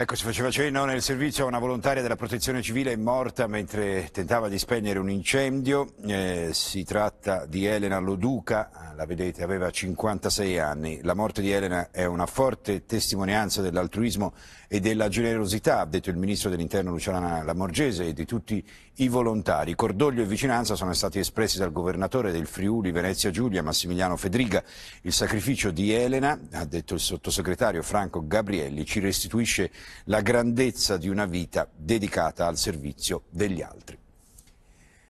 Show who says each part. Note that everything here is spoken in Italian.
Speaker 1: Ecco, si faceva cenno nel servizio a una volontaria della protezione civile morta mentre tentava di spegnere un incendio. Eh, si tratta di Elena Loduca, la vedete, aveva 56 anni. La morte di Elena è una forte testimonianza dell'altruismo e della generosità, ha detto il ministro dell'interno Luciana Lamorgese, e di tutti i volontari. Cordoglio e vicinanza sono stati espressi dal governatore del Friuli Venezia Giulia, Massimiliano Fedriga. Il sacrificio di Elena, ha detto il sottosegretario Franco Gabrielli, ci restituisce la grandezza di una vita dedicata al servizio degli altri.